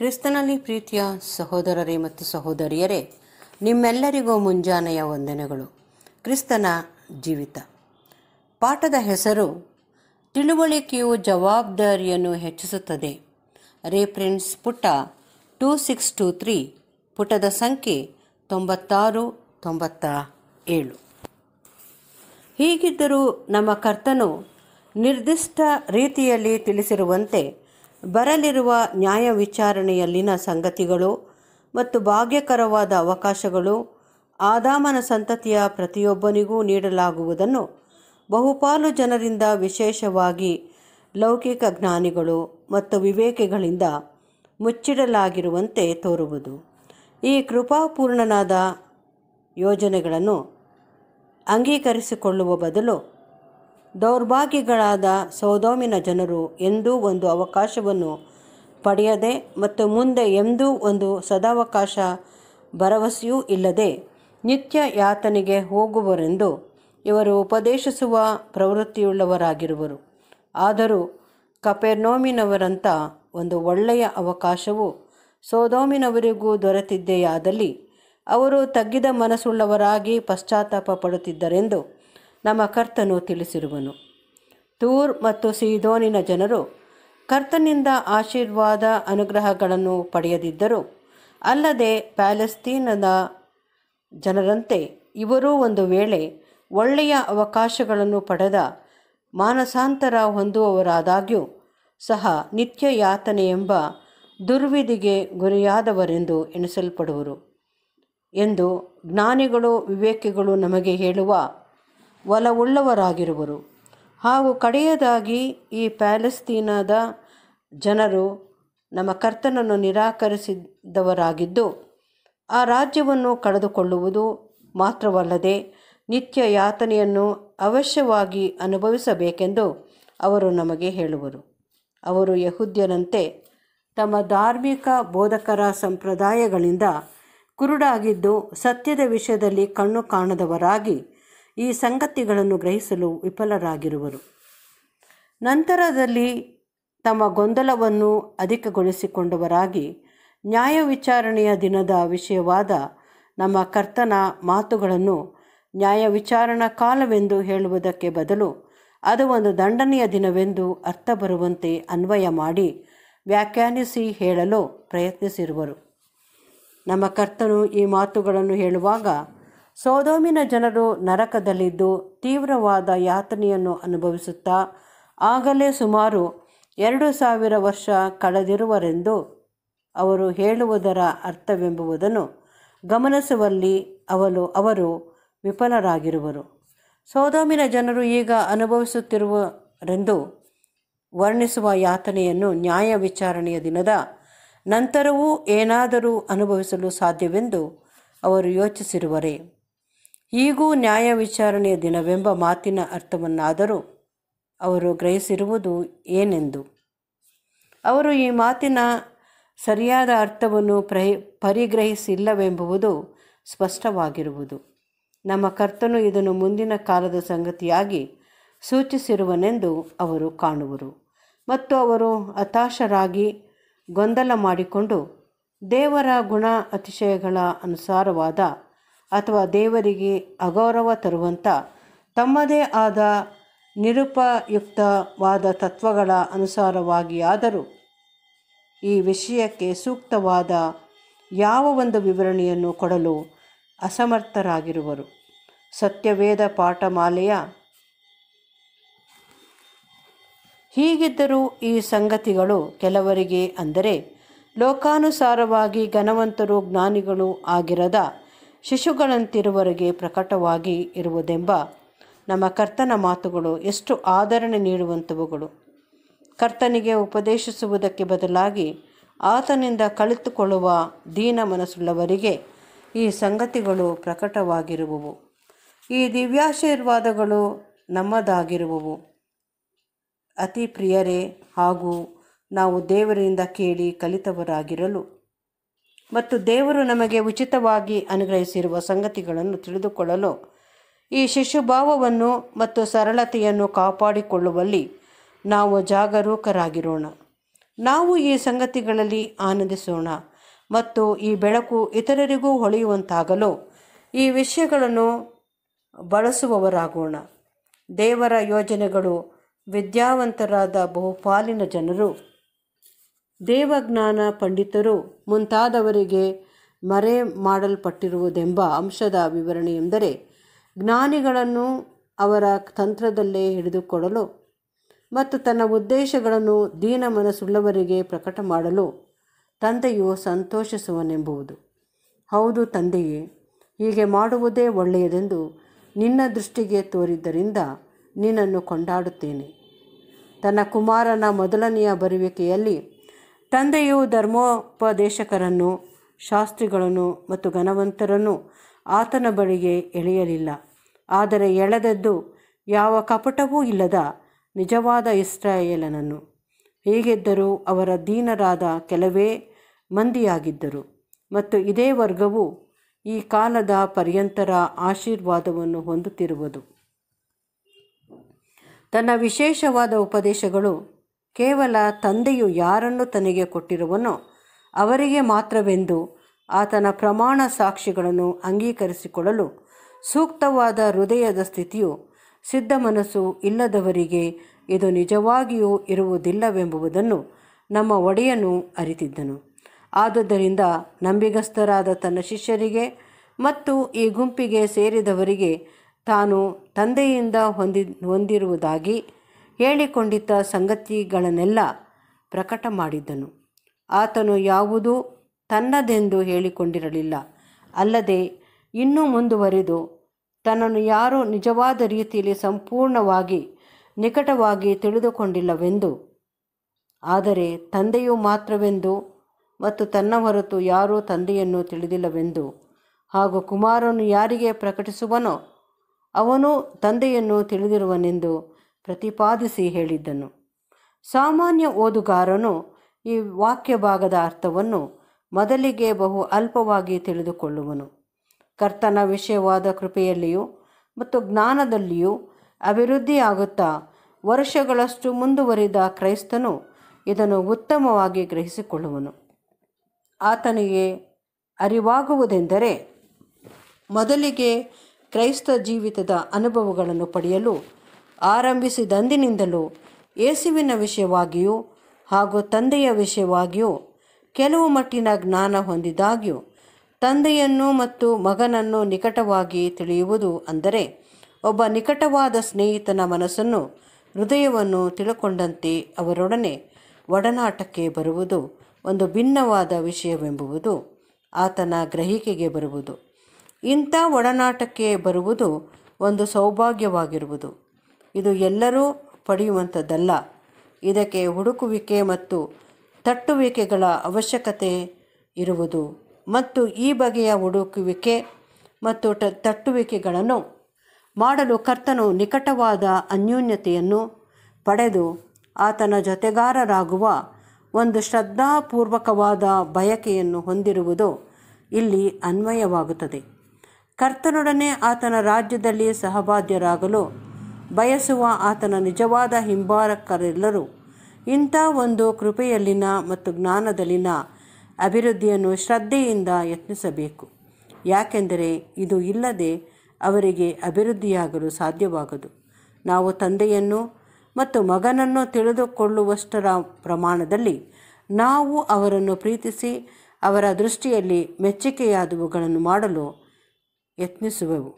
ಕ್ರಿಸ್ತನಲ್ಲಿ ಪ್ರೀತಿಯ ಸಹೋದರರೇ ಮತ್ತು ಸಹೋದರಿಯರೇ ನಿಮ್ಮೆಲ್ಲರಿಗೂ ಮುಂಜಾನೆಯ ವಂದನೆಗಳು ಕ್ರಿಸ್ತನ ಜೀವಿತ ಪಾಠದ ಹೆಸರು ತಿಳುವಳಿಕೆಯು ಜವಾಬ್ದಾರಿಯನ್ನು ಹೆಚ್ಚಿಸುತ್ತದೆ ರೇಫ್ರೆನ್ಸ್ ಪುಟ ಟೂ ಸಿಕ್ಸ್ ಟೂ ತ್ರೀ ಪುಟದ ಸಂಖ್ಯೆ ತೊಂಬತ್ತಾರು ತೊಂಬತ್ತ ಏಳು ಹೀಗಿದ್ದರೂ ನಮ್ಮ ಕರ್ತನು ನಿರ್ದಿಷ್ಟ ರೀತಿಯಲ್ಲಿ ತಿಳಿಸಿರುವಂತೆ ಬರಲಿರುವ ನ್ಯಾಯ ವಿಚಾರಣೆಯಲ್ಲಿನ ಸಂಗತಿಗಳು ಮತ್ತು ಭಾಗ್ಯಕರವಾದ ಅವಕಾಶಗಳು ಆದಾಮನ ಸಂತತಿಯ ಪ್ರತಿಯೊಬ್ಬನಿಗೂ ನೀಡಲಾಗುವುದನ್ನು ಬಹುಪಾಲು ಜನರಿಂದ ವಿಶೇಷವಾಗಿ ಲೌಕಿಕ ಜ್ಞಾನಿಗಳು ಮತ್ತು ವಿವೇಕೆಗಳಿಂದ ಮುಚ್ಚಿಡಲಾಗಿರುವಂತೆ ತೋರುವುದು ಈ ಕೃಪಾಪೂರ್ಣನಾದ ಯೋಜನೆಗಳನ್ನು ಅಂಗೀಕರಿಸಿಕೊಳ್ಳುವ ಬದಲು ದೌರ್ಭಾಗ್ಯಗಳಾದ ಸೌದೋಮಿನ ಜನರು ಎಂದೂ ಒಂದು ಅವಕಾಶವನ್ನು ಪಡೆಯದೆ ಮತ್ತು ಮುಂದೆ ಎಂದೂ ಒಂದು ಸದಾವಕಾಶ ಭರವಸೆಯೂ ಇಲ್ಲದೆ ನಿತ್ಯ ಯಾತನೆಗೆ ಹೋಗುವರೆಂದು ಇವರು ಉಪದೇಶಿಸುವ ಪ್ರವೃತ್ತಿಯುಳ್ಳವರಾಗಿರುವರು ಆದರೂ ಕಪೆರ್ನೋಮಿನವರಂಥ ಒಂದು ಒಳ್ಳೆಯ ಅವಕಾಶವು ಸೋದೋಮಿನವರಿಗೂ ದೊರೆತಿದ್ದೆಯಾದಲ್ಲಿ ಅವರು ತಗ್ಗಿದ ಮನಸ್ಸುಳ್ಳವರಾಗಿ ಪಶ್ಚಾತ್ತಾಪ ಪಡುತ್ತಿದ್ದರೆಂದು ನಮ್ಮ ಕರ್ತನು ತಿಳಿಸಿರುವನು ತೂರ್ ಮತ್ತು ಸೀದೋನಿನ ಜನರು ಕರ್ತನಿಂದ ಆಶೀರ್ವಾದ ಅನುಗ್ರಹಗಳನ್ನು ಪಡೆಯದಿದ್ದರು ಅಲ್ಲದೆ ಪ್ಯಾಲೆಸ್ತೀನದ ಜನರಂತೆ ಇವರೂ ಒಂದು ವೇಳೆ ಒಳ್ಳೆಯ ಅವಕಾಶಗಳನ್ನು ಪಡೆದ ಮಾನಸಾಂತರ ಹೊಂದುವವರಾದಾಗ್ಯೂ ಸಹ ನಿತ್ಯ ಯಾತನೆ ಎಂಬ ದುರ್ವಿಧಿಗೆ ಗುರಿಯಾದವರೆಂದು ಎಣಿಸಲ್ಪಡುವರು ಎಂದು ಜ್ಞಾನಿಗಳು ವಿವೇಕಿಗಳು ನಮಗೆ ಹೇಳುವ ಒಲವುಳ್ಳವರಾಗಿರುವರು ಹಾಗೂ ಕಡೆಯದಾಗಿ ಈ ಪ್ಯಾಲೆಸ್ತೀನಾದ ಜನರು ನಮ್ಮ ಕರ್ತನನ್ನು ನಿರಾಕರಿಸಿದವರಾಗಿದ್ದು ಆ ರಾಜ್ಯವನ್ನು ಕಳೆದುಕೊಳ್ಳುವುದು ಮಾತ್ರವಲ್ಲದೆ ನಿತ್ಯ ಯಾತನೆಯನ್ನು ಅವಶ್ಯವಾಗಿ ಅನುಭವಿಸಬೇಕೆಂದು ಅವರು ನಮಗೆ ಹೇಳುವರು ಅವರು ಯಹುದ್ಯರಂತೆ ತಮ್ಮ ಧಾರ್ಮಿಕ ಬೋಧಕರ ಸಂಪ್ರದಾಯಗಳಿಂದ ಕುರುಡಾಗಿದ್ದು ಸತ್ಯದ ವಿಷಯದಲ್ಲಿ ಕಣ್ಣು ಕಾಣದವರಾಗಿ ಈ ಸಂಗತಿಗಳನ್ನು ಗ್ರಹಿಸಲು ವಿಫಲರಾಗಿರುವರು ನಂತರದಲ್ಲಿ ತಮ್ಮ ಗೊಂದಲವನ್ನು ಅಧಿಕಗೊಳಿಸಿಕೊಂಡವರಾಗಿ ನ್ಯಾಯ ವಿಚಾರಣೆಯ ದಿನದ ವಿಷಯವಾದ ನಮ್ಮ ಕರ್ತನ ಮಾತುಗಳನ್ನು ನ್ಯಾಯ ವಿಚಾರಣಾ ಕಾಲವೆಂದು ಹೇಳುವುದಕ್ಕೆ ಬದಲು ಅದು ಒಂದು ದಂಡನೆಯ ದಿನವೆಂದು ಅರ್ಥ ಬರುವಂತೆ ಅನ್ವಯ ಮಾಡಿ ವ್ಯಾಖ್ಯಾನಿಸಿ ಹೇಳಲು ಪ್ರಯತ್ನಿಸಿರುವರು ನಮ್ಮ ಕರ್ತನು ಈ ಮಾತುಗಳನ್ನು ಹೇಳುವಾಗ ಸೋದೋಮಿನ ಜನರು ನರಕದಲ್ಲಿದ್ದು ತೀವ್ರವಾದ ಯಾತನೆಯನ್ನು ಅನುಭವಿಸುತ್ತಾ ಆಗಲೇ ಸುಮಾರು ಎರಡು ಸಾವಿರ ವರ್ಷ ಕಳೆದಿರುವರೆಂದು ಅವರು ಹೇಳುವುದರ ಅರ್ಥವೆಂಬುವುದನ್ನು ಗಮನಿಸುವಲ್ಲಿ ಅವಳು ಅವರು ವಿಫಲರಾಗಿರುವರು ಸೋದೋಮಿನ ಜನರು ಈಗ ಅನುಭವಿಸುತ್ತಿರುವರೆಂದು ವರ್ಣಿಸುವ ಯಾತನೆಯನ್ನು ನ್ಯಾಯ ವಿಚಾರಣೆಯ ದಿನದ ನಂತರವೂ ಏನಾದರೂ ಅನುಭವಿಸಲು ಸಾಧ್ಯವೆಂದು ಅವರು ಯೋಚಿಸಿರುವರೇ ಈಗೂ ನ್ಯಾಯ ವಿಚಾರಣೆಯ ದಿನವೆಂಬ ಮಾತಿನ ಅರ್ಥವನ್ನಾದರೂ ಅವರು ಗ್ರಹಿಸಿರುವುದು ಏನೆಂದು ಅವರು ಈ ಮಾತಿನ ಸರಿಯಾದ ಅರ್ಥವನ್ನು ಪ್ರಹಿ ಪರಿಗ್ರಹಿಸಿಲ್ಲವೆಂಬುದು ಸ್ಪಷ್ಟವಾಗಿರುವುದು ನಮ್ಮ ಕರ್ತನು ಇದನ್ನು ಮುಂದಿನ ಕಾಲದ ಸಂಗತಿಯಾಗಿ ಸೂಚಿಸಿರುವನೆಂದು ಅವರು ಕಾಣುವರು ಮತ್ತು ಅವರು ಹತಾಶರಾಗಿ ಗೊಂದಲ ಮಾಡಿಕೊಂಡು ದೇವರ ಗುಣ ಅತಿಶಯಗಳ ಅನುಸಾರವಾದ ಅಥವಾ ದೇವರಿಗೆ ಅಗೌರವ ತರುವಂಥ ತಮ್ಮದೇ ಆದ ನಿರುಪಯುಕ್ತವಾದ ತತ್ವಗಳ ಅನುಸಾರವಾಗಿಯಾದರೂ ಈ ವಿಷಯಕ್ಕೆ ಸೂಕ್ತವಾದ ಯಾವ ಒಂದು ವಿವರಣೆಯನ್ನು ಕೊಡಲು ಅಸಮರ್ಥರಾಗಿರುವರು ಸತ್ಯವೇದ ಪಾಠಮಾಲೆಯ ಹೀಗಿದ್ದರೂ ಈ ಸಂಗತಿಗಳು ಕೆಲವರಿಗೆ ಅಂದರೆ ಲೋಕಾನುಸಾರವಾಗಿ ಘನವಂತರು ಜ್ಞಾನಿಗಳು ಆಗಿರದ ಶಿಶುಗಳಂತಿರುವರಿಗೆ ಪ್ರಕಟವಾಗಿ ಇರುವುದೆಂಬ ನಮ್ಮ ಕರ್ತನ ಮಾತುಗಳು ಎಷ್ಟು ಆದರಣೆ ನೀಡುವಂಥವುಗಳು ಕರ್ತನಿಗೆ ಉಪದೇಶಿಸುವುದಕ್ಕೆ ಬದಲಾಗಿ ಆತನಿಂದ ಕಲಿತುಕೊಳ್ಳುವ ದೀನ ಮನಸ್ಸುಳ್ಳವರಿಗೆ ಈ ಸಂಗತಿಗಳು ಪ್ರಕಟವಾಗಿರುವವು ಈ ದಿವ್ಯಾಶೀರ್ವಾದಗಳು ನಮ್ಮದಾಗಿರುವವು ಅತಿ ಪ್ರಿಯರೇ ಹಾಗೂ ನಾವು ದೇವರಿಂದ ಕೇಳಿ ಕಲಿತವರಾಗಿರಲು ಮತ್ತು ದೇವರು ನಮಗೆ ಉಚಿತವಾಗಿ ಅನುಗ್ರಹಿಸಿರುವ ಸಂಗತಿಗಳನ್ನು ತಿಳಿದುಕೊಳ್ಳಲು ಈ ಶಿಶುಭಾವವನ್ನು ಮತ್ತು ಸರಳತೆಯನ್ನು ಕಾಪಾಡಿಕೊಳ್ಳುವಲ್ಲಿ ನಾವು ಜಾಗರೂಕರಾಗಿರೋಣ ನಾವು ಈ ಸಂಗತಿಗಳಲ್ಲಿ ಆನಂದಿಸೋಣ ಮತ್ತು ಈ ಬೆಳಕು ಇತರರಿಗೂ ಹೊಳೆಯುವಂತಾಗಲು ಈ ವಿಷಯಗಳನ್ನು ಬಳಸುವವರಾಗೋಣ ದೇವರ ಯೋಜನೆಗಳು ವಿದ್ಯಾವಂತರಾದ ಬಹುಪಾಲಿನ ಜನರು ದೇವಜ್ಞಾನ ಪಂಡಿತರು ಮುಂತಾದವರಿಗೆ ಮರೆ ಮಾಡಲ್ಪಟ್ಟಿರುವುದೆಂಬ ಅಂಶದ ವಿವರಣೆಯೆಂದರೆ ಜ್ಞಾನಿಗಳನ್ನು ಅವರ ತಂತ್ರದಲ್ಲೇ ಹಿಡಿದುಕೊಡಲು ಮತ್ತು ತನ್ನ ಉದ್ದೇಶಗಳನ್ನು ದೀನ ಮನಸ್ಸುಳ್ಳವರಿಗೆ ಪ್ರಕಟ ಮಾಡಲು ತಂದೆಯು ಸಂತೋಷಿಸುವನೆಂಬುವುದು ಹೌದು ತಂದೆಯೇ ಹೀಗೆ ಮಾಡುವುದೇ ಒಳ್ಳೆಯದೆಂದು ನಿನ್ನ ದೃಷ್ಟಿಗೆ ತೋರಿದ್ದರಿಂದ ನಿನ್ನನ್ನು ಕೊಂಡಾಡುತ್ತೇನೆ ತನ್ನ ಕುಮಾರನ ಮೊದಲನೆಯ ಬರುವಿಕೆಯಲ್ಲಿ ತಂದೆಯು ಧರ್ಮೋಪದೇಶಕರನ್ನು ಶಾಸ್ತ್ರಿಗಳನ್ನು ಮತ್ತು ಘನವಂತರನ್ನು ಆತನ ಬಳಿಗೆ ಎಳೆಯಲಿಲ್ಲ ಆದರೆ ಎಳೆದದ್ದು ಯಾವ ಕಪಟವೂ ಇಲ್ಲದ ನಿಜವಾದ ಇಸ್ರಾಯೇಲನನ್ನು ಹೀಗಿದ್ದರೂ ಅವರ ದೀನರಾದ ಕೆಲವೇ ಮಂದಿಯಾಗಿದ್ದರು ಮತ್ತು ಇದೇ ವರ್ಗವು ಈ ಕಾಲದ ಪರ್ಯಂತರ ಆಶೀರ್ವಾದವನ್ನು ಹೊಂದುತ್ತಿರುವುದು ತನ್ನ ವಿಶೇಷವಾದ ಉಪದೇಶಗಳು ಕೇವಲ ತಂದೆಯು ಯಾರನ್ನು ತನಗೆ ಕೊಟ್ಟಿರುವನೋ ಅವರಿಗೆ ಮಾತ್ರವೆಂದು ಆತನ ಪ್ರಮಾಣ ಸಾಕ್ಷಿಗಳನ್ನು ಅಂಗೀಕರಿಸಿಕೊಳ್ಳಲು ಸೂಕ್ತವಾದ ಹೃದಯದ ಸ್ಥಿತಿಯು ಸಿದ್ಧ ಮನಸ್ಸು ಇಲ್ಲದವರಿಗೆ ಇದು ನಿಜವಾಗಿಯೂ ಇರುವುದಿಲ್ಲವೆಂಬುದನ್ನು ನಮ್ಮ ಒಡೆಯನು ಅರಿತಿದ್ದನು ಆದುದರಿಂದ ನಂಬಿಗಸ್ತರಾದ ತನ್ನ ಶಿಷ್ಯರಿಗೆ ಮತ್ತು ಈ ಗುಂಪಿಗೆ ಸೇರಿದವರಿಗೆ ತಾನು ತಂದೆಯಿಂದ ಹೊಂದಿ ಹೊಂದಿರುವುದಾಗಿ ಹೇಳಿಕೊಂಡಿದ್ದ ಸಂಗತಿಗಳನ್ನೆಲ್ಲ ಪ್ರಕಟ ಮಾಡಿದ್ದನು ಆತನು ಯಾವುದೂ ತನ್ನದೆಂದು ಹೇಳಿಕೊಂಡಿರಲಿಲ್ಲ ಅಲ್ಲದೆ ಇನ್ನೂ ಮುಂದುವರೆದು ತನ್ನನ್ನು ಯಾರೂ ನಿಜವಾದ ರೀತಿಯಲ್ಲಿ ಸಂಪೂರ್ಣವಾಗಿ ನಿಕಟವಾಗಿ ತಿಳಿದುಕೊಂಡಿಲ್ಲವೆಂದು ಆದರೆ ತಂದೆಯು ಮಾತ್ರವೆಂದು ಮತ್ತು ತನ್ನ ಹೊರತು ಯಾರೂ ತಂದೆಯನ್ನು ತಿಳಿದಿಲ್ಲವೆಂದು ಹಾಗೂ ಕುಮಾರನು ಯಾರಿಗೆ ಪ್ರಕಟಿಸುವನೋ ಅವನು ತಂದೆಯನ್ನು ತಿಳಿದಿರುವನೆಂದು ಪ್ರತಿಪಾದಿಸಿ ಹೇಳಿದ್ದನು ಸಾಮಾನ್ಯ ಓದುಗಾರನು ಈ ವಾಕ್ಯ ಭಾಗದ ಅರ್ಥವನ್ನು ಮೊದಲಿಗೆ ಬಹು ಅಲ್ಪವಾಗಿ ತಿಳಿದುಕೊಳ್ಳುವನು ಕರ್ತನ ವಿಷಯವಾದ ಕೃಪೆಯಲ್ಲಿಯೂ ಮತ್ತು ಜ್ಞಾನದಲ್ಲಿಯೂ ಅಭಿವೃದ್ಧಿಯಾಗುತ್ತಾ ವರ್ಷಗಳಷ್ಟು ಮುಂದುವರಿದ ಕ್ರೈಸ್ತನು ಇದನ್ನು ಉತ್ತಮವಾಗಿ ಗ್ರಹಿಸಿಕೊಳ್ಳುವನು ಆತನಿಗೆ ಅರಿವಾಗುವುದೆಂದರೆ ಮೊದಲಿಗೆ ಕ್ರೈಸ್ತ ಜೀವಿತದ ಅನುಭವಗಳನ್ನು ಪಡೆಯಲು ಆರಂಭಿಸಿದಂದಿನಿಂದಲೂ ಯೇಸುವಿನ ವಿಷಯವಾಗಿಯೂ ಹಾಗೂ ತಂದೆಯ ವಿಷಯವಾಗಿಯೂ ಕೆಲವು ಮಟ್ಟಿನ ಜ್ಞಾನ ಹೊಂದಿದಾಗ್ಯೂ ತಂದೆಯನ್ನು ಮತ್ತು ಮಗನನ್ನು ನಿಕಟವಾಗಿ ತಿಳಿಯುವುದು ಅಂದರೆ ಒಬ್ಬ ನಿಕಟವಾದ ಸ್ನೇಹಿತನ ಮನಸ್ಸನ್ನು ಹೃದಯವನ್ನು ತಿಳ್ಕೊಂಡಂತೆ ಅವರೊಡನೆ ಒಡನಾಟಕ್ಕೆ ಬರುವುದು ಒಂದು ಭಿನ್ನವಾದ ವಿಷಯವೆಂಬುದು ಆತನ ಗ್ರಹಿಕೆಗೆ ಬರುವುದು ಇಂಥ ಒಡನಾಟಕ್ಕೆ ಬರುವುದು ಒಂದು ಸೌಭಾಗ್ಯವಾಗಿರುವುದು ಇದು ಎಲ್ಲರೂ ಪಡೆಯುವಂಥದ್ದಲ್ಲ ಇದಕ್ಕೆ ಹುಡುಕುವಿಕೆ ಮತ್ತು ತಟ್ಟುವಿಕೆಗಳ ಅವಶ್ಯಕತೆ ಇರುವುದು ಮತ್ತು ಈ ಬಗೆಯ ಹುಡುಕುವಿಕೆ ಮತ್ತು ತಟ್ಟುವಿಕೆಗಳನ್ನು ಮಾಡಲು ಕರ್ತನು ನಿಕಟವಾದ ಅನ್ಯೋನ್ಯತೆಯನ್ನು ಪಡೆದು ಆತನ ಜೊತೆಗಾರರಾಗುವ ಒಂದು ಶ್ರದ್ಧಾಪೂರ್ವಕವಾದ ಬಯಕೆಯನ್ನು ಹೊಂದಿರುವುದು ಇಲ್ಲಿ ಅನ್ವಯವಾಗುತ್ತದೆ ಕರ್ತನೊಡನೆ ಆತನ ರಾಜ್ಯದಲ್ಲಿ ಸಹಬಾಧ್ಯರಾಗಲು ಬಯಸುವ ಆತನ ನಿಜವಾದ ಹಿಂಬಾರಕರೆಲ್ಲರೂ ಇಂಥ ಒಂದು ಕೃಪೆಯಲ್ಲಿನ ಮತ್ತು ಜ್ಞಾನದಲ್ಲಿನ ಅಭಿವೃದ್ಧಿಯನ್ನು ಶ್ರದ್ಧೆಯಿಂದ ಯತ್ನಿಸಬೇಕು ಯಾಕೆಂದರೆ ಇದು ಇಲ್ಲದೆ ಅವರಿಗೆ ಅಭಿವೃದ್ಧಿಯಾಗಲು ಸಾಧ್ಯವಾಗದು ನಾವು ತಂದೆಯನ್ನು ಮತ್ತು ಮಗನನ್ನು ತಿಳಿದುಕೊಳ್ಳುವಷ್ಟರ ಪ್ರಮಾಣದಲ್ಲಿ ನಾವು ಅವರನ್ನು ಪ್ರೀತಿಸಿ ಅವರ ದೃಷ್ಟಿಯಲ್ಲಿ ಮೆಚ್ಚುಗೆಯಾದವುಗಳನ್ನು ಮಾಡಲು ಯತ್ನಿಸುವೆವು